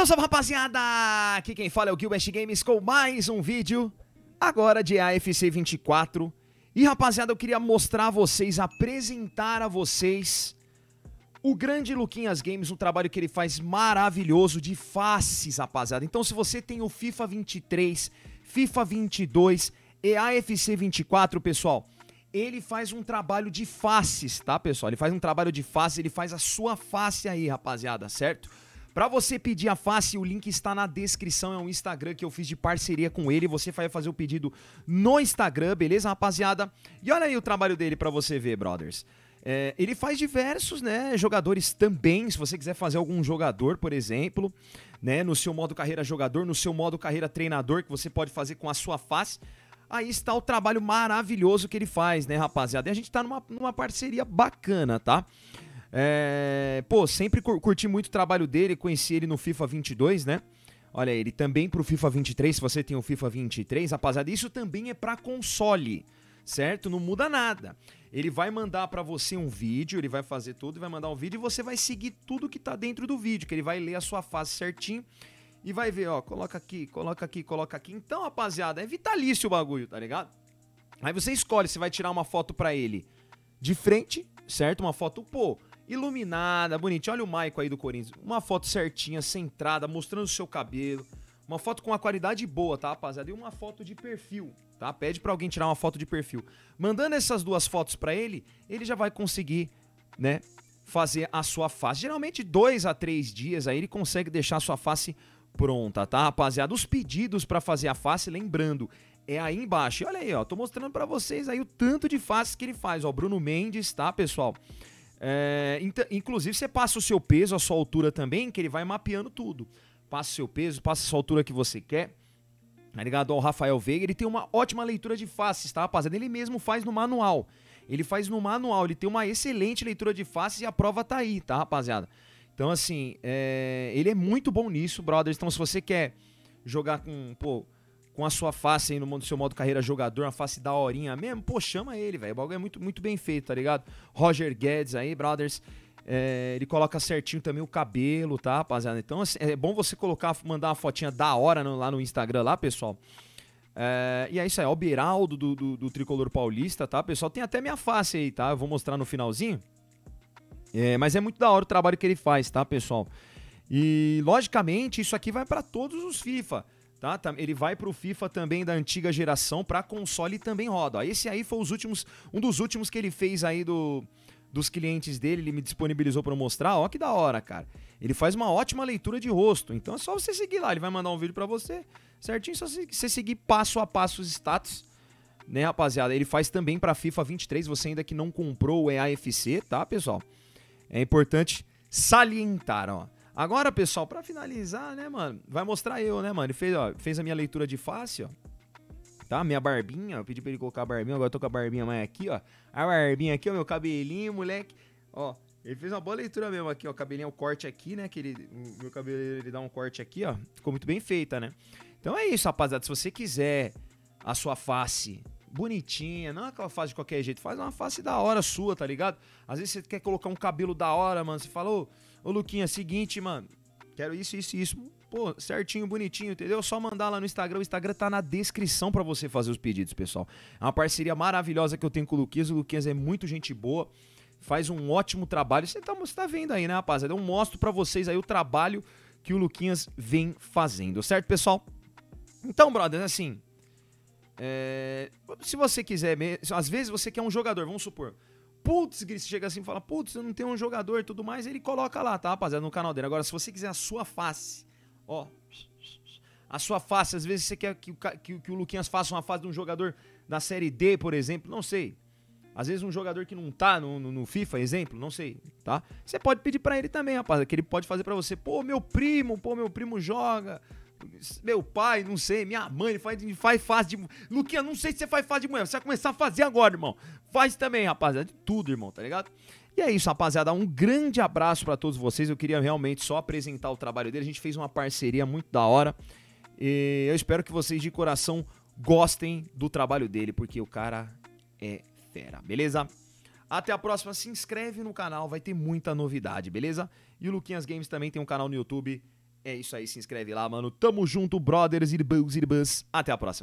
Salve, salve rapaziada! Aqui quem fala é o Gilbert Games com mais um vídeo, agora de AFC 24. E rapaziada, eu queria mostrar a vocês, apresentar a vocês o grande Luquinhas Games, um trabalho que ele faz maravilhoso de faces, rapaziada. Então se você tem o FIFA 23, FIFA 22 e AFC 24, pessoal, ele faz um trabalho de faces, tá pessoal? Ele faz um trabalho de faces, ele faz a sua face aí, rapaziada, Certo? Para você pedir a face, o link está na descrição. É um Instagram que eu fiz de parceria com ele. Você vai fazer o pedido no Instagram, beleza, rapaziada? E olha aí o trabalho dele para você ver, brothers. É, ele faz diversos né, jogadores também. Se você quiser fazer algum jogador, por exemplo, né, no seu modo carreira jogador, no seu modo carreira treinador, que você pode fazer com a sua face. Aí está o trabalho maravilhoso que ele faz, né, rapaziada? E a gente está numa, numa parceria bacana, tá? É, pô, sempre curti muito o trabalho dele, conheci ele no FIFA 22, né? Olha, ele também pro FIFA 23, se você tem o FIFA 23, rapaziada, isso também é para console, certo? Não muda nada. Ele vai mandar para você um vídeo, ele vai fazer tudo e vai mandar um vídeo e você vai seguir tudo que tá dentro do vídeo, que ele vai ler a sua fase certinho e vai ver, ó, coloca aqui, coloca aqui, coloca aqui. Então, rapaziada, é vitalício o bagulho, tá ligado? Aí você escolhe se vai tirar uma foto para ele de frente, certo? Uma foto, pô, iluminada, bonita. Olha o Maico aí do Corinthians. Uma foto certinha, centrada, mostrando o seu cabelo. Uma foto com uma qualidade boa, tá, rapaziada? E uma foto de perfil, tá? Pede para alguém tirar uma foto de perfil. Mandando essas duas fotos para ele, ele já vai conseguir, né, fazer a sua face. Geralmente dois a três dias aí ele consegue deixar a sua face pronta, tá, rapaziada? Os pedidos para fazer a face, lembrando, é aí embaixo. E olha aí, ó, tô mostrando para vocês aí o tanto de faces que ele faz, ó, Bruno Mendes, tá, pessoal? É, inclusive, você passa o seu peso, a sua altura também, que ele vai mapeando tudo. Passa o seu peso, passa a sua altura que você quer. Tá ligado? o Rafael Veiga, ele tem uma ótima leitura de faces, tá, rapaziada? Ele mesmo faz no manual. Ele faz no manual, ele tem uma excelente leitura de faces e a prova tá aí, tá, rapaziada? Então, assim, é... ele é muito bom nisso, brothers. Então, se você quer jogar com, pô, com a sua face aí no seu modo carreira jogador, uma face da horinha mesmo, pô, chama ele, velho. O bagulho é muito, muito bem feito, tá ligado? Roger Guedes aí, brothers. É, ele coloca certinho também o cabelo, tá, rapaziada? Então assim, é bom você colocar, mandar uma fotinha da hora no, lá no Instagram, lá, pessoal. É, e é isso aí, ó, é o Beraldo do, do, do, Tricolor Paulista, tá, pessoal? Tem até minha face aí, tá? Eu vou mostrar no finalzinho. É, mas é muito da hora o trabalho que ele faz, tá, pessoal? E, logicamente, isso aqui vai para todos os FIFA. Tá? Ele vai para o FIFA também da antiga geração, para console também roda. Ó, esse aí foi os últimos, um dos últimos que ele fez aí do, dos clientes dele, ele me disponibilizou para mostrar. Ó que da hora, cara. Ele faz uma ótima leitura de rosto. Então é só você seguir lá, ele vai mandar um vídeo para você, certinho, só você seguir passo a passo os status. Né, rapaziada? Ele faz também para FIFA 23, você ainda que não comprou o EAFC, tá, pessoal? É importante salientar, ó. Agora, pessoal, para finalizar, né, mano? Vai mostrar eu, né, mano? Ele fez, ó, fez a minha leitura de face, ó. Tá? Minha barbinha, eu pedi pra ele colocar a barbinha, agora eu tô com a barbinha mais aqui, ó. A barbinha aqui, ó, meu cabelinho, moleque. Ó, ele fez uma boa leitura mesmo aqui, ó. Cabelinho, é o corte aqui, né? Que ele, o meu cabelo, ele dá um corte aqui, ó. Ficou muito bem feita, né? Então é isso, rapaziada. Se você quiser a sua face bonitinha, não é aquela face de qualquer jeito. Faz uma face da hora sua, tá ligado? Às vezes você quer colocar um cabelo da hora, mano. Você fala, ô, ô Luquinha, seguinte, mano, quero isso, isso isso. Pô, certinho, bonitinho, entendeu? É só mandar lá no Instagram. O Instagram tá na descrição para você fazer os pedidos, pessoal. É uma parceria maravilhosa que eu tenho com o Luquinhas. O Luquinhas é muito gente boa faz um ótimo trabalho. Você tá, você tá vendo aí, né, rapaziada? Eu mostro para vocês aí o trabalho que o Luquinhas vem fazendo, certo, pessoal? Então, brothers, assim, é, se você quiser mesmo, às vezes você quer um jogador, vamos supor. Putz, Gris chega assim e fala: Putz, eu não tenho um jogador e tudo mais. Ele coloca lá, tá, rapaziada, no canal dele. Agora, se você quiser a sua face, ó, a sua face, às vezes você quer que, que, que o Luquinhas faça uma face de um jogador da Série D, por exemplo, não sei. Às vezes um jogador que não tá no, no, no FIFA, exemplo, não sei, tá? Você pode pedir para ele também, rapaz, que ele pode fazer para você. Pô, meu primo, pô, meu primo joga meu pai, não sei, minha mãe, faz, faz fácil de. Luquinha, não sei se você faz fase de manhã, você vai começar a fazer agora, irmão. Faz também, rapaziada, de tudo, irmão, tá ligado? E é isso, rapaziada. Um grande abraço para todos vocês. Eu queria realmente só apresentar o trabalho dele. A gente fez uma parceria muito da hora. E eu espero que vocês de coração gostem do trabalho dele, porque o cara é fera, beleza? Até a próxima. Se inscreve no canal, vai ter muita novidade, beleza? E o Luquinhas Games também tem um canal no YouTube. É isso aí, se inscreve lá, mano. Tamo junto, brothers, irmãos, irmãs. Até a próxima.